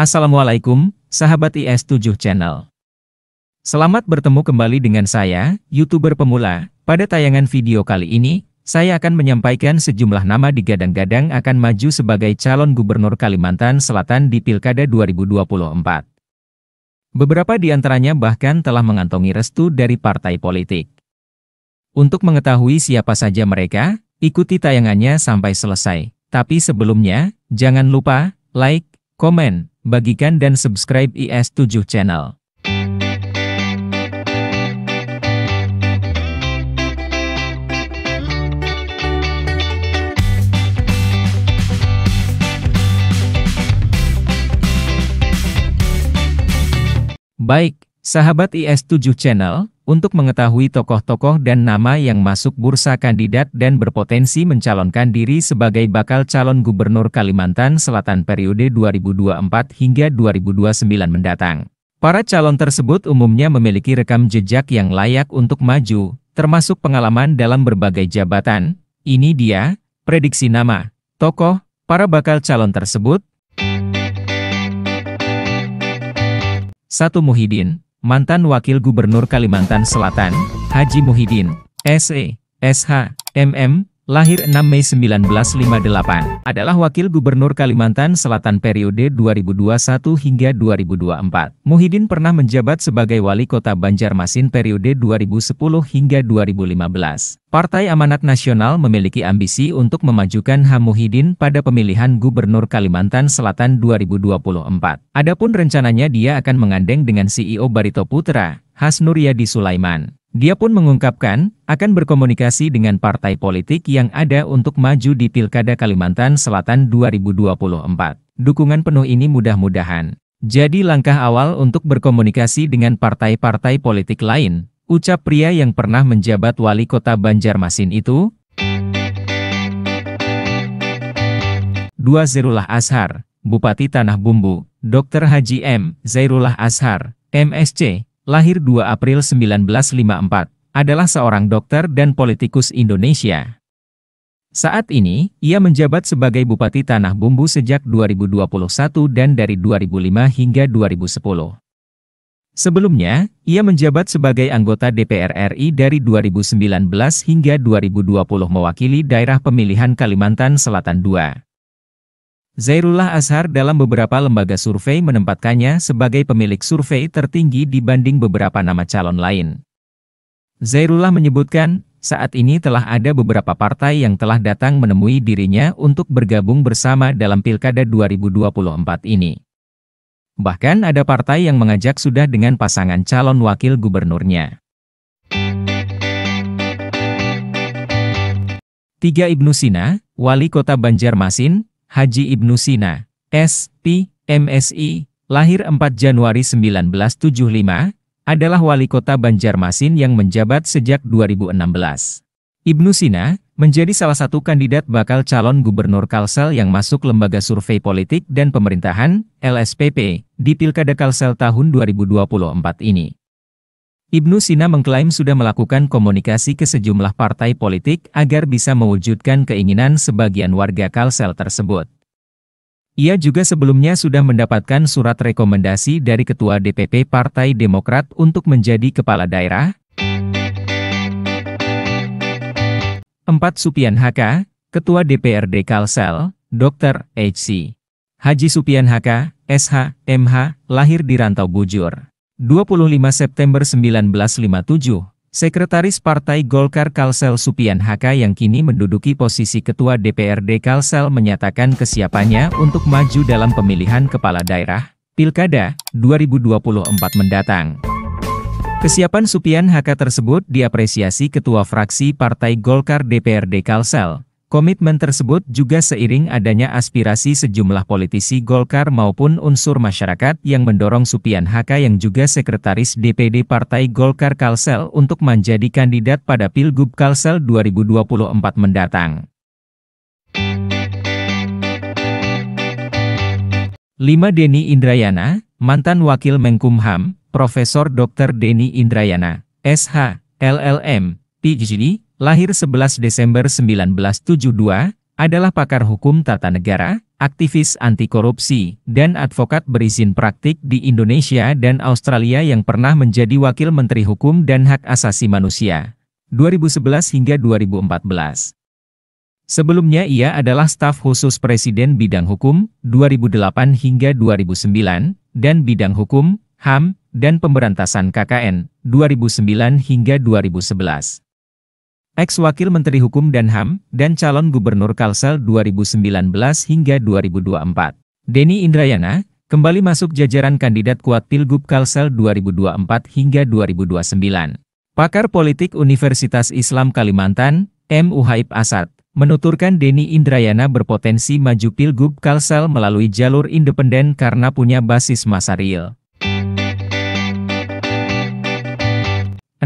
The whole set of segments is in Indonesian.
Assalamualaikum, sahabat IS7 Channel. Selamat bertemu kembali dengan saya, YouTuber pemula. Pada tayangan video kali ini, saya akan menyampaikan sejumlah nama digadang-gadang akan maju sebagai calon gubernur Kalimantan Selatan di Pilkada 2024. Beberapa di antaranya bahkan telah mengantongi restu dari partai politik. Untuk mengetahui siapa saja mereka, ikuti tayangannya sampai selesai. Tapi sebelumnya, jangan lupa like, komen, bagikan dan subscribe IS7 channel. Baik, Sahabat IS7 Channel, untuk mengetahui tokoh-tokoh dan nama yang masuk bursa kandidat dan berpotensi mencalonkan diri sebagai bakal calon gubernur Kalimantan Selatan periode 2024 hingga 2029 mendatang. Para calon tersebut umumnya memiliki rekam jejak yang layak untuk maju, termasuk pengalaman dalam berbagai jabatan. Ini dia, prediksi nama, tokoh, para bakal calon tersebut. 1. Muhyiddin mantan Wakil Gubernur Kalimantan Selatan, Haji Muhyiddin, SE, SH, MM, lahir 6 Mei 1958, adalah Wakil Gubernur Kalimantan Selatan periode 2021 hingga 2024. Muhyiddin pernah menjabat sebagai Wali Kota Banjarmasin periode 2010 hingga 2015. Partai Amanat Nasional memiliki ambisi untuk memajukan HAM Muhyiddin pada pemilihan Gubernur Kalimantan Selatan 2024. Adapun rencananya dia akan mengandeng dengan CEO Barito Putra, Hasnur Yadi Sulaiman. Dia pun mengungkapkan, akan berkomunikasi dengan partai politik yang ada untuk maju di Pilkada Kalimantan Selatan 2024. Dukungan penuh ini mudah-mudahan. Jadi langkah awal untuk berkomunikasi dengan partai-partai politik lain, ucap pria yang pernah menjabat wali kota Banjarmasin itu. 2. Zerullah Ashar, Bupati Tanah Bumbu, Dr. Haji M. Zairullah Ashar, MSC, lahir 2 April 1954, adalah seorang dokter dan politikus Indonesia. Saat ini, ia menjabat sebagai Bupati Tanah Bumbu sejak 2021 dan dari 2005 hingga 2010. Sebelumnya, ia menjabat sebagai anggota DPR RI dari 2019 hingga 2020 mewakili daerah pemilihan Kalimantan Selatan II. Zairullah Azhar dalam beberapa lembaga survei menempatkannya sebagai pemilik survei tertinggi dibanding beberapa nama calon lain. Zairullah menyebutkan, saat ini telah ada beberapa partai yang telah datang menemui dirinya untuk bergabung bersama dalam Pilkada 2024 ini. Bahkan ada partai yang mengajak sudah dengan pasangan calon wakil gubernurnya. Tiga Ibnu Sina, Wali Kota Banjarmasin, Haji Ibnu Sina, S.P., MSI, lahir 4 Januari 1975, adalah wali kota Banjarmasin yang menjabat sejak 2016. Ibnu Sina, menjadi salah satu kandidat bakal calon gubernur Kalsel yang masuk Lembaga Survei Politik dan Pemerintahan, LSPP, di Pilkada Kalsel tahun 2024 ini. Ibnu Sina mengklaim sudah melakukan komunikasi ke sejumlah partai politik agar bisa mewujudkan keinginan sebagian warga Kalsel tersebut. Ia juga sebelumnya sudah mendapatkan surat rekomendasi dari Ketua DPP Partai Demokrat untuk menjadi kepala daerah. 4. Supian HK, Ketua DPRD Kalsel, Dr. H.C. Haji Supian HK, SH, MH, lahir di Rantau Bujur. 25 September 1957, Sekretaris Partai Golkar Kalsel Supian Haka yang kini menduduki posisi Ketua DPRD Kalsel menyatakan kesiapannya untuk maju dalam pemilihan kepala daerah, Pilkada, 2024 mendatang. Kesiapan Supian Haka tersebut diapresiasi Ketua Fraksi Partai Golkar DPRD Kalsel, Komitmen tersebut juga seiring adanya aspirasi sejumlah politisi Golkar maupun unsur masyarakat yang mendorong Supian Haka yang juga sekretaris DPD Partai Golkar Kalsel untuk menjadi kandidat pada Pilgub Kalsel 2024 mendatang. 5 Deni Indrayana, mantan Wakil Menkumham, Profesor Dr. Deni Indrayana, SH, LLM, PhD, lahir 11 Desember 1972, adalah pakar hukum tata negara, aktivis anti korupsi, dan advokat berizin praktik di Indonesia dan Australia yang pernah menjadi Wakil Menteri Hukum dan Hak Asasi Manusia 2011 hingga 2014. Sebelumnya ia adalah staf khusus Presiden Bidang Hukum 2008 hingga 2009 dan Bidang Hukum, HAM, dan Pemberantasan KKN 2009 hingga 2011 ex-wakil Menteri Hukum dan HAM, dan calon Gubernur Kalsel 2019 hingga 2024. Denny Indrayana, kembali masuk jajaran kandidat kuat Pilgub Kalsel 2024 hingga 2029. Pakar politik Universitas Islam Kalimantan, M. Uhaib Asad, menuturkan Denny Indrayana berpotensi maju Pilgub Kalsel melalui jalur independen karena punya basis masa real. 6.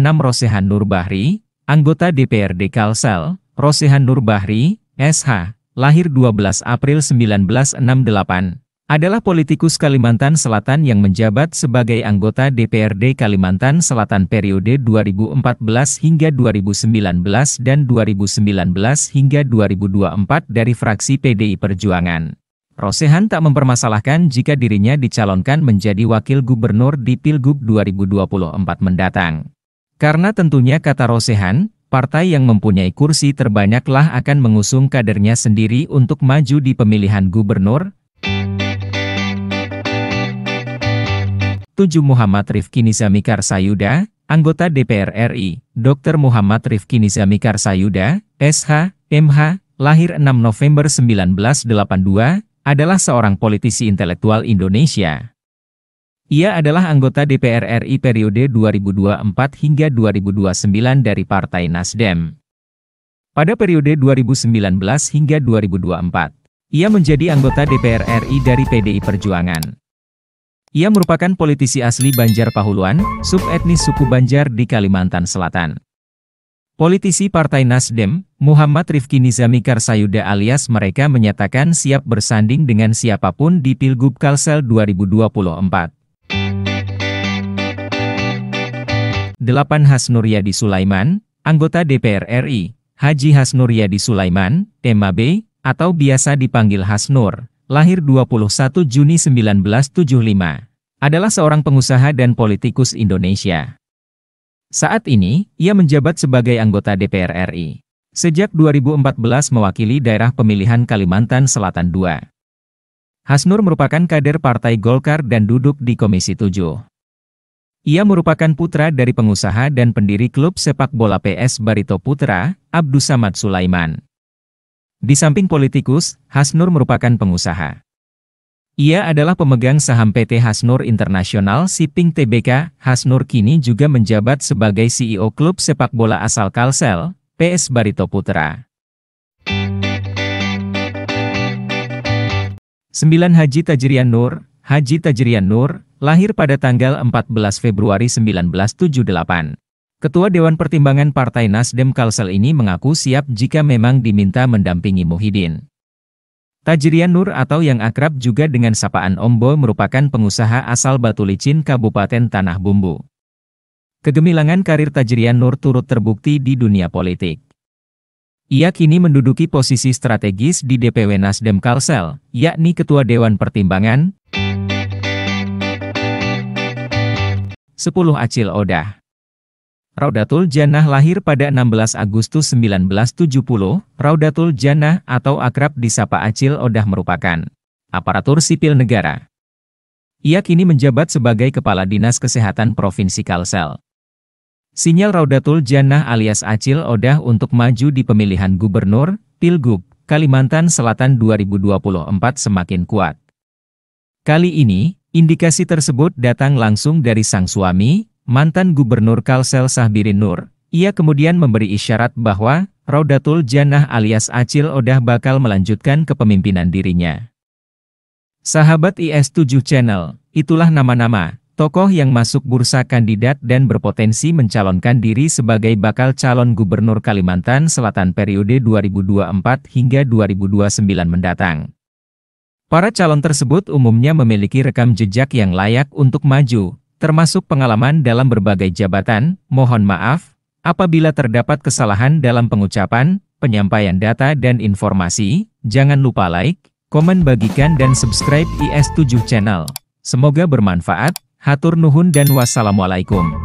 Rosehan Nur Bahri, Anggota DPRD Kalsel, Rosehan Nur Bahri, SH, lahir 12 April 1968, adalah politikus Kalimantan Selatan yang menjabat sebagai anggota DPRD Kalimantan Selatan periode 2014 hingga 2019 dan 2019 hingga 2024 dari fraksi PDI Perjuangan. Rosehan tak mempermasalahkan jika dirinya dicalonkan menjadi wakil gubernur di Pilgub 2024 mendatang. Karena tentunya kata Rosehan, partai yang mempunyai kursi terbanyaklah akan mengusung kadernya sendiri untuk maju di pemilihan gubernur. 7 Muhammad Rifki Nizami Karsayuda, anggota DPR RI, Dr. Muhammad Rifki Nizami Karsayuda, SH, MH, lahir 6 November 1982, adalah seorang politisi intelektual Indonesia. Ia adalah anggota DPR RI periode 2024 hingga 2029 dari Partai Nasdem. Pada periode 2019 hingga 2024, ia menjadi anggota DPR RI dari PDI Perjuangan. Ia merupakan politisi asli Banjar Pahuluan, subetnis suku Banjar di Kalimantan Selatan. Politisi Partai Nasdem, Muhammad Rifki Nizami Karsayuda alias mereka menyatakan siap bersanding dengan siapapun di Pilgub Kalsel 2024. 8 Yadi Sulaiman, anggota DPR RI, Haji Hasnur Yadi Sulaiman, (tema B) atau biasa dipanggil Hasnur, lahir 21 Juni 1975, adalah seorang pengusaha dan politikus Indonesia. Saat ini, ia menjabat sebagai anggota DPR RI. Sejak 2014 mewakili daerah pemilihan Kalimantan Selatan II. Hasnur merupakan kader Partai Golkar dan duduk di Komisi 7. Ia merupakan putra dari pengusaha dan pendiri klub sepak bola PS Barito Putra, Abdus Samad Sulaiman. Di samping politikus, Hasnur merupakan pengusaha. Ia adalah pemegang saham PT Hasnur Internasional Shipping Tbk. Hasnur kini juga menjabat sebagai CEO klub sepak bola asal Kalsel, PS Barito Putra. 9 Haji Tajirian Nur, Haji Tajrian Nur, lahir pada tanggal 14 Februari 1978. Ketua Dewan Pertimbangan Partai Nasdem Kalsel ini mengaku siap jika memang diminta mendampingi Muhyiddin. Tajrian Nur atau yang akrab juga dengan sapaan Ombo merupakan pengusaha asal Batu Licin Kabupaten Tanah Bumbu. Kegemilangan karir Tajrian Nur turut terbukti di dunia politik. Ia kini menduduki posisi strategis di DPW Nasdem Kalsel, yakni Ketua Dewan Pertimbangan, 10 Acil Odah Raudatul Jannah lahir pada 16 Agustus 1970, Raudatul Jannah atau akrab disapa Acil Oda merupakan aparatur sipil negara. Ia kini menjabat sebagai Kepala Dinas Kesehatan Provinsi Kalsel. Sinyal Raudatul Jannah alias Acil Oda untuk maju di pemilihan gubernur, Pilgub, Kalimantan Selatan 2024 semakin kuat. Kali ini, Indikasi tersebut datang langsung dari sang suami, mantan Gubernur Kalsel Sahbirin Nur. Ia kemudian memberi isyarat bahwa Raudatul Janah alias Acil Odah bakal melanjutkan kepemimpinan dirinya. Sahabat IS7 Channel, itulah nama-nama, tokoh yang masuk bursa kandidat dan berpotensi mencalonkan diri sebagai bakal calon gubernur Kalimantan Selatan periode 2024 hingga 2029 mendatang. Para calon tersebut umumnya memiliki rekam jejak yang layak untuk maju, termasuk pengalaman dalam berbagai jabatan, mohon maaf, apabila terdapat kesalahan dalam pengucapan, penyampaian data dan informasi, jangan lupa like, komen bagikan dan subscribe IS7 channel. Semoga bermanfaat, hatur nuhun dan wassalamualaikum.